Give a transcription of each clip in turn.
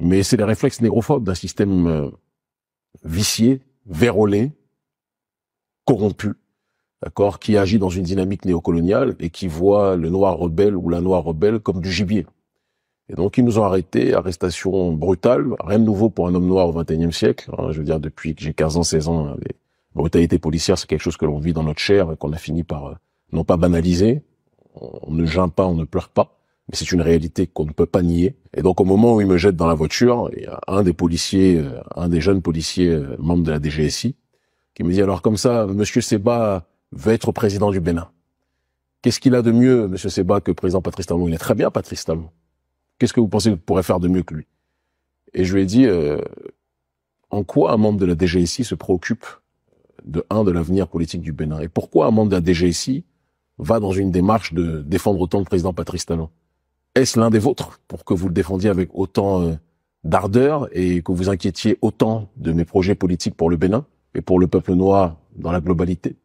Mais c'est les réflexes négrophobes d'un système euh, vicié, vérolé, corrompu, d'accord, qui agit dans une dynamique néocoloniale et qui voit le noir rebelle ou la noire rebelle comme du gibier. Et donc ils nous ont arrêtés, arrestation brutale, rien de nouveau pour un homme noir au XXIe siècle. Hein, je veux dire, depuis que j'ai 15 ans, 16 ans, les brutalités policière, c'est quelque chose que l'on vit dans notre chair et qu'on a fini par euh, non pas banaliser. On ne geint pas, on ne pleure pas mais c'est une réalité qu'on ne peut pas nier. Et donc au moment où il me jette dans la voiture, il y a un des policiers, euh, un des jeunes policiers euh, membres de la DGSI, qui me dit alors comme ça, Monsieur Seba veut être président du Bénin. Qu'est-ce qu'il a de mieux, Monsieur Seba, que président Patrice Talon Il est très bien, Patrice Talon. Qu'est-ce que vous pensez qu'il pourrait faire de mieux que lui Et je lui ai dit, euh, en quoi un membre de la DGSI se préoccupe de un de l'avenir politique du Bénin Et pourquoi un membre de la DGSI va dans une démarche de défendre autant le président Patrice Talon est-ce l'un des vôtres pour que vous le défendiez avec autant euh, d'ardeur et que vous inquiétiez autant de mes projets politiques pour le Bénin et pour le peuple noir dans la globalité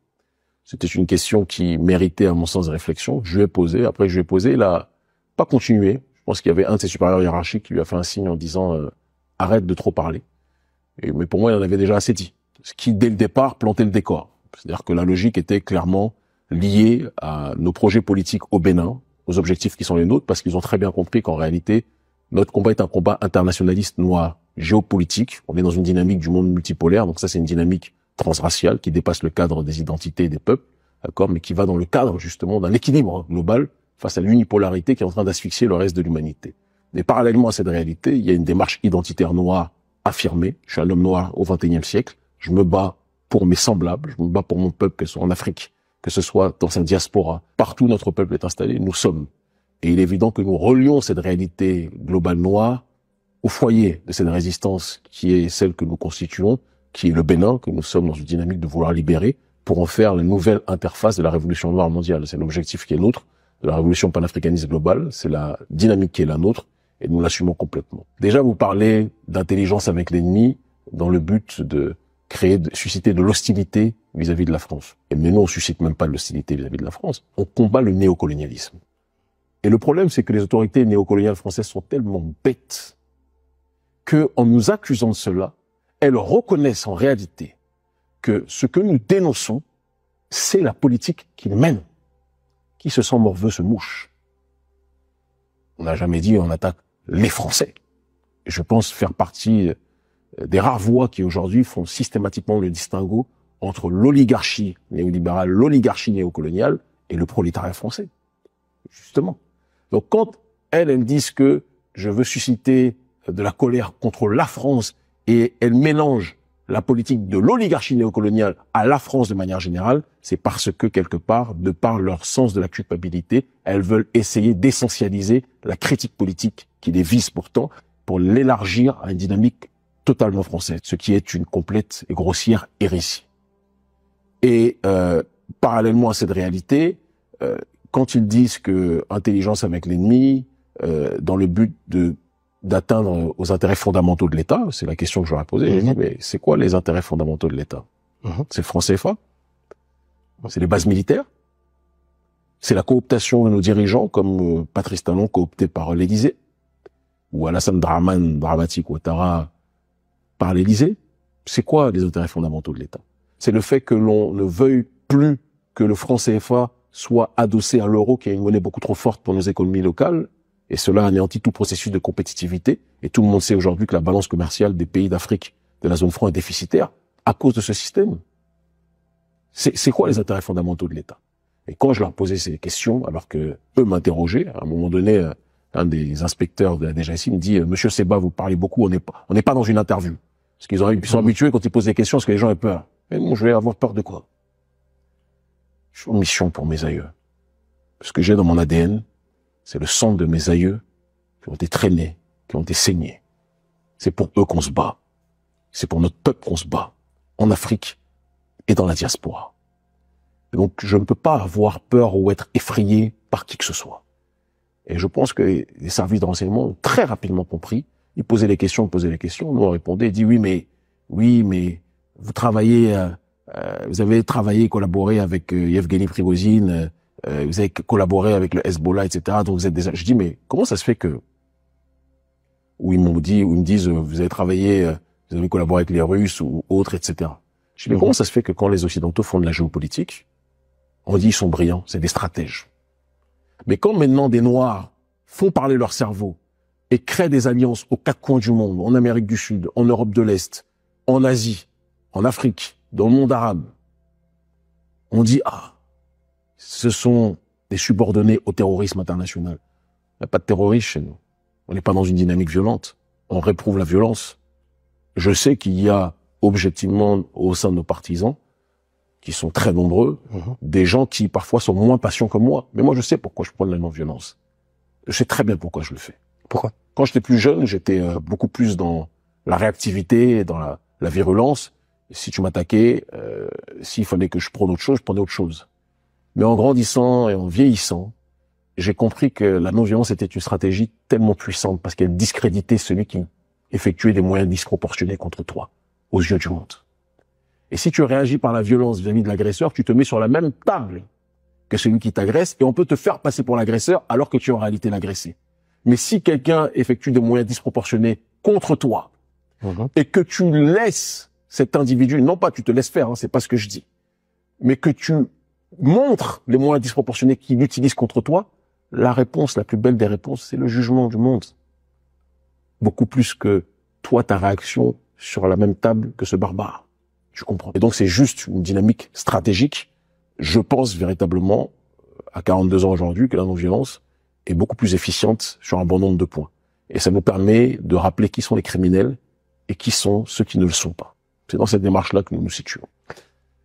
C'était une question qui méritait, à mon sens, de réflexion. Je ai posé, Après, je ai posé, Il n'a pas continué. Je pense qu'il y avait un de ses supérieurs hiérarchiques qui lui a fait un signe en disant euh, arrête de trop parler. mais pour moi, il en avait déjà assez dit. Ce qui, dès le départ, plantait le décor. C'est-à-dire que la logique était clairement liée à nos projets politiques au Bénin, aux objectifs qui sont les nôtres parce qu'ils ont très bien compris qu'en réalité, notre combat est un combat internationaliste noir, géopolitique. On est dans une dynamique du monde multipolaire, donc ça c'est une dynamique transraciale qui dépasse le cadre des identités des peuples, d'accord, mais qui va dans le cadre justement d'un équilibre global face à l'unipolarité qui est en train d'asphyxier le reste de l'humanité. Mais parallèlement à cette réalité, il y a une démarche identitaire noire affirmée. Je suis un homme noir au XXIe siècle. Je me bats pour mes semblables. Je me bats pour mon peuple, que soit en Afrique, que ce soit dans sa diaspora, partout notre peuple est installé, nous sommes. Et il est évident que nous relions cette réalité globale noire au foyer de cette résistance qui est celle que nous constituons, qui est le Bénin, que nous sommes dans une dynamique de vouloir libérer pour en faire la nouvelle interface de la révolution noire mondiale. C'est l'objectif qui est nôtre, de la révolution panafricaniste globale, c'est la dynamique qui est la nôtre et nous l'assumons complètement. Déjà, vous parlez d'intelligence avec l'ennemi dans le but de créer, susciter de l'hostilité vis-à-vis de la France. Et maintenant, on suscite même pas de l'hostilité vis-à-vis de la France. On combat le néocolonialisme. Et le problème, c'est que les autorités néocoloniales françaises sont tellement bêtes que, en nous accusant de cela, elles reconnaissent en réalité que ce que nous dénonçons, c'est la politique qu'ils mènent. Qui se sent morveux se mouche. On n'a jamais dit on attaque les Français. Je pense faire partie euh, des rares voix qui aujourd'hui font systématiquement le distinguo entre l'oligarchie néolibérale, l'oligarchie néocoloniale et le prolétariat français. Justement. Donc quand elles, elles disent que je veux susciter de la colère contre la France et elles mélangent la politique de l'oligarchie néocoloniale à la France de manière générale, c'est parce que quelque part, de par leur sens de la culpabilité, elles veulent essayer d'essentialiser la critique politique qui les vise pourtant pour l'élargir à une dynamique totalement français, ce qui est une complète et grossière hérésie. Et euh, parallèlement à cette réalité, euh, quand ils disent que intelligence avec l'ennemi, euh, dans le but de d'atteindre aux intérêts fondamentaux de l'État, c'est la question que j'aurais posée. dit, mhm. mais c'est quoi les intérêts fondamentaux de l'État mhm. C'est le franc c'est les bases militaires, c'est la cooptation de nos dirigeants, comme Patrice Talon coopté par l'Élysée, ou Alassane Draman, dramatique Ouattara, par l'Élysée, c'est quoi les intérêts fondamentaux de l'État C'est le fait que l'on ne veuille plus que le franc CFA soit adossé à l'euro, qui est une monnaie beaucoup trop forte pour nos économies locales, et cela anéantit tout processus de compétitivité. Et tout le monde sait aujourd'hui que la balance commerciale des pays d'Afrique de la zone franc est déficitaire à cause de ce système. C'est quoi les intérêts fondamentaux de l'État Et quand je leur posais ces questions, alors que eux m'interrogeaient, à un moment donné, euh, un des inspecteurs de la DGSI me dit, Monsieur Seba, vous parlez beaucoup, on n'est pas, on n'est pas dans une interview. Parce qu'ils ont, ils sont mhm. habitués quand ils posent des questions, parce que les gens ont peur. Mais bon, je vais avoir peur de quoi? Je suis en mission pour mes aïeux. Ce que j'ai dans mon ADN, c'est le sang de mes aïeux qui ont été traînés, qui ont été saignés. C'est pour eux qu'on se bat. C'est pour notre peuple qu'on se bat. En Afrique et dans la diaspora. donc, je ne peux pas avoir peur ou être effrayé par qui que ce soit. Et je pense que les services de renseignement ont très rapidement compris. Ils posaient les questions, posaient les questions. Nous, on répondait, dit oui, mais, oui, mais vous travaillez, euh, euh, vous avez travaillé, collaboré avec euh, Yevgeny Prigozhin, vous avez collaboré avec le Hezbollah, etc. Donc vous êtes je dis, mais comment ça se fait que, ou ils m'ont dit, ou ils me disent, vous avez travaillé, vous avez collaboré avec les Russes ou autres, etc. Je dis, mais mm-hmm. comment ça se fait que quand les Occidentaux font de la géopolitique, on dit ils sont brillants, c'est des stratèges. Mais quand maintenant des Noirs font parler leur cerveau et créent des alliances aux quatre coins du monde, en Amérique du Sud, en Europe de l'Est, en Asie, en Afrique, dans le monde arabe, on dit, ah, ce sont des subordonnés au terrorisme international. Il n'y a pas de terrorisme chez nous. On n'est pas dans une dynamique violente. On réprouve la violence. Je sais qu'il y a objectivement au sein de nos partisans qui sont très nombreux, mhm. des gens qui parfois sont moins patients que moi. Mais moi, je sais pourquoi je prends la non-violence. Je sais très bien pourquoi je le fais. Pourquoi Quand j'étais plus jeune, j'étais euh, beaucoup plus dans la réactivité, dans la, virulence. Si tu m'attaquais, euh, s'il fallait que je prenne autre chose, je prenais autre chose. Mais en grandissant et en vieillissant, j'ai compris que la non-violence était une stratégie tellement puissante parce qu'elle discréditait celui qui effectuait des moyens disproportionnés contre toi, aux yeux du monde. Et si tu réagis par la violence vis-à-vis de l'agresseur, tu te mets sur la même table que celui qui t'agresse et on peut te faire passer pour l'agresseur alors que tu es en réalité l'agressé. Mais si quelqu'un effectue des moyens disproportionnés contre toi mhm. et que tu laisses cet individu, non pas tu te laisses faire, hein, c'est pas ce que je dis, mais que tu montres les moyens disproportionnés qu'il utilise contre toi, la réponse, la plus belle des réponses, c'est le jugement du monde. Beaucoup plus que toi, ta réaction sur la même table que ce barbare. Tu comprends. Et donc c'est juste une dynamique stratégique. Je pense véritablement, à 42 ans aujourd'hui, que la non-violence est beaucoup plus efficiente sur un bon nombre de points. Et ça nous permet de rappeler qui sont les criminels et qui sont ceux qui ne le sont pas. C'est dans cette démarche-là que nous nous situons.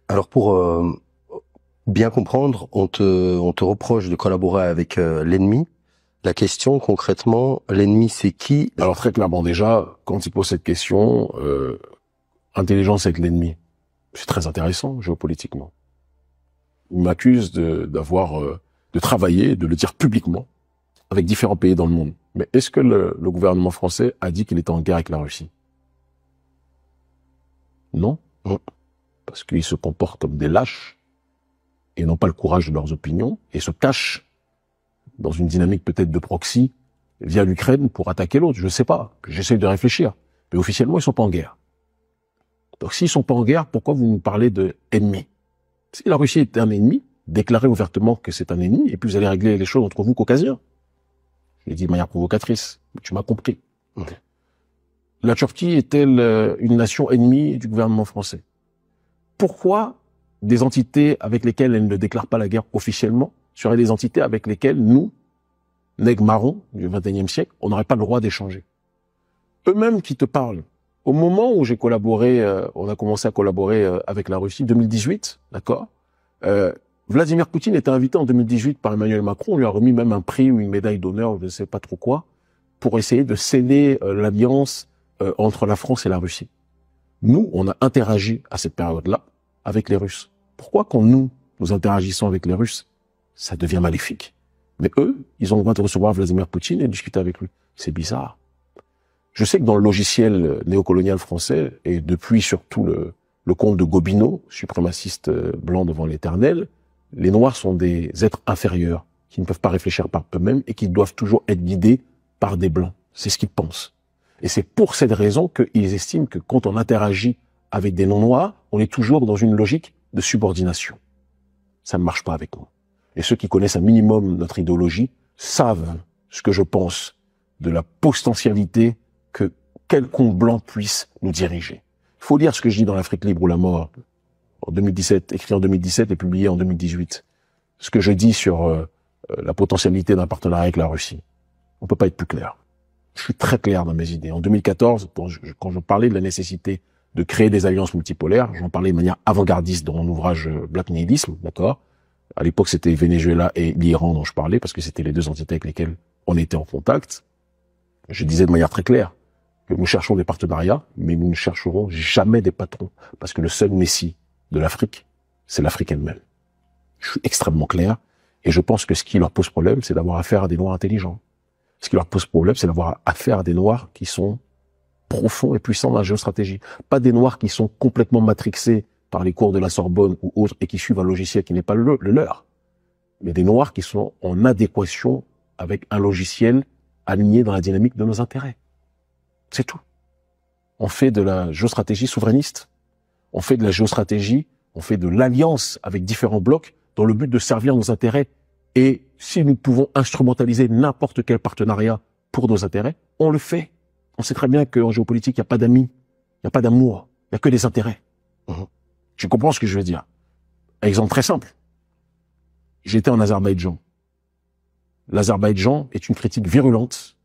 Alors pour euh, bien comprendre, on te, on te reproche de collaborer avec euh, l'ennemi. La question concrètement, l'ennemi c'est qui Alors très clairement déjà, quand il pose cette question, euh, intelligence avec l'ennemi. C'est très intéressant géopolitiquement. Ils m'accuse d'avoir, euh, de, travailler, de le dire publiquement, avec différents pays dans le monde. Mais est-ce que le, gouvernement français a dit qu'il était en guerre avec la Russie Non, parce qu'ils se comportent comme des lâches et n'ont pas le courage de leurs opinions et se cachent dans une dynamique peut-être de proxy via l'Ukraine pour attaquer l'autre. Je ne sais pas. J'essaie de réfléchir. Mais officiellement, ils sont pas en guerre. Donc s'ils sont pas en guerre, pourquoi vous me parlez de ennemis Si la Russie est un ennemi, déclarez ouvertement que c'est un ennemi, et puis vous allez régler les choses entre vous, caucasiens. Je l'ai dit de manière provocatrice, tu m'as compris. La Turquie est-elle euh, une nation ennemie du gouvernement français Pourquoi des entités avec lesquelles elle ne déclare pas la guerre officiellement seraient des entités avec lesquelles nous, nègres marrons du XXIe siècle, on n'aurait pas le droit d'échanger Eux-mêmes qui te parlent au moment où j'ai collaboré, euh, on a commencé à collaborer euh, avec la Russie, 2018, d'accord euh, Vladimir Poutine était invité en 2018 par Emmanuel Macron, on lui a remis même un prix ou une médaille d'honneur, je ne sais pas trop quoi, pour essayer de sceller l'alliance entre la France et la Russie. Nous, on a interagi à cette période-là avec les Russes. Pourquoi quand nous, nous interagissons avec les Russes, ça devient maléfique Mais eux, ils ont le droit de recevoir Vladimir Poutine et de discuter avec lui. C'est bizarre. Je sais que dans le logiciel néocolonial français, et depuis surtout le, le de Gobineau, suprémaciste euh, blanc devant l'éternel, les Noirs sont des êtres inférieurs, qui ne peuvent pas réfléchir par eux-mêmes et qui doivent toujours être guidés par des Blancs. C'est ce qu'ils pensent. Et c'est pour cette raison qu'ils estiment que quand on interagit avec des non-noirs, on est toujours dans une logique de subordination. Ça ne marche pas avec nous. Et ceux qui connaissent un minimum notre idéologie savent ce que je pense de la potentialité quelconque blanc puisse nous diriger. Il faut lire ce que je dis dans l'Afrique libre ou la mort, en 2017, écrit en 2017 et publié en 2018. Ce que je dis sur euh, euh, la potentialité d'un partenariat avec la Russie. On peut pas être plus clair. Je suis très clair dans mes idées. En 2014, quand je, quand parlais de la nécessité de créer des alliances multipolaires, j'en parlais de manière avant-gardiste dans mon ouvrage euh, Black Nihilisme, d'accord À l'époque, c'était Venezuela et l'Iran dont je parlais, parce que c'était les deux entités avec lesquelles on était en contact. Je disais de manière très claire, nous cherchons des partenariats, mais nous ne chercherons jamais des patrons, parce que le seul messie de l'Afrique, c'est l'Afrique elle-même. Je suis extrêmement clair, et je pense que ce qui leur pose problème, c'est d'avoir affaire à des Noirs intelligents. Ce qui leur pose problème, c'est d'avoir affaire à des Noirs qui sont profonds et puissants dans la géostratégie. Pas des Noirs qui sont complètement matrixés par les cours de la Sorbonne ou autres et qui suivent un logiciel qui n'est pas le leur. Mais des Noirs qui sont en adéquation avec un logiciel aligné dans la dynamique de nos intérêts. C'est tout. On fait de la géostratégie souverainiste. On fait de la géostratégie, on fait de l'alliance avec différents blocs dans le but de servir nos intérêts. Et si nous pouvons instrumentaliser n'importe quel partenariat pour nos intérêts, on le fait. On sait très bien qu'en géopolitique, il n'y a pas d'amis, il n'y a pas d'amour, il n'y a que des intérêts. Tu mhm. comprends ce que je veux dire Exemple très simple. J'étais en Azerbaïdjan. L'Azerbaïdjan est une critique virulente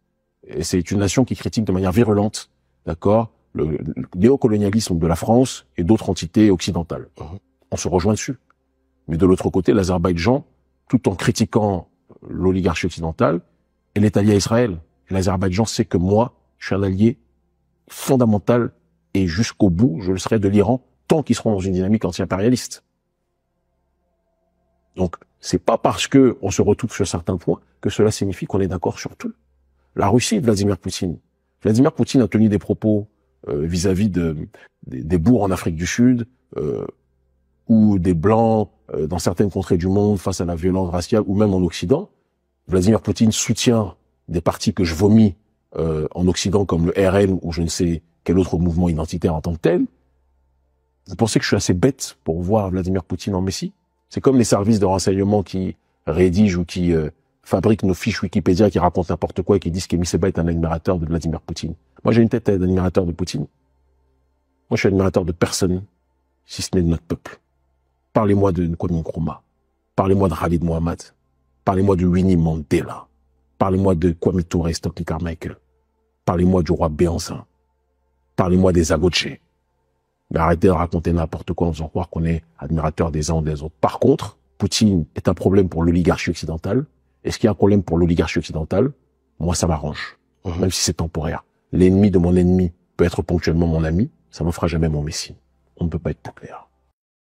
c'est une nation qui critique de manière virulente, d'accord, le, néocolonialisme de la France et d'autres entités occidentales. Uh-huh. On se rejoint dessus. Mais de l'autre côté, l'Azerbaïdjan, tout en critiquant l'oligarchie occidentale, elle est alliée à Israël. L'Azerbaïdjan sait que moi, je suis un allié fondamental et jusqu'au bout, je le serai de l'Iran tant qu'ils seront dans une dynamique anti-impérialiste. Donc, c'est pas parce que on se retrouve sur certains points que cela signifie qu'on est d'accord sur tout la Russie, Vladimir Poutine. Vladimir Poutine a tenu des propos euh, vis-à-vis de, des, bourgs en Afrique du Sud euh, ou des blancs euh, dans certaines contrées du monde face à la violence raciale ou même en Occident. Vladimir Poutine soutient des partis que je vomis en Occident comme le RN ou je ne sais quel autre mouvement identitaire en tant que tel. Vous pensez que je suis assez bête pour voir Vladimir Poutine en Messie C'est comme les services de renseignement qui rédigent ou qui Fabrique nos fiches Wikipédia qui racontent n'importe quoi et qui disent qu'Emiseba est un admirateur de Vladimir Poutine. Moi, j'ai une tête d'admirateur de Poutine. Moi, je suis admirateur de personne, si ce n'est de notre peuple. Parlez-moi de Kwame Nkrumah. Parlez-moi de Khalid Mohamed. Parlez-moi de Winnie Mandela. Parlez-moi de Kwame Touré, Stokely Carmichael. Parlez-moi du roi Béansin. Parlez-moi des Agoché. Mais arrêtez de raconter n'importe quoi en faisant croire qu'on est admirateur des uns ou des autres. Par contre, Poutine est un problème pour l'oligarchie occidentale. Est-ce qu'il y a un problème pour l'oligarchie occidentale Moi, ça m'arrange, mhm. même si c'est temporaire. L'ennemi de mon ennemi peut être ponctuellement mon ami, ça ne me fera jamais mon messie. On ne peut pas être tout clair.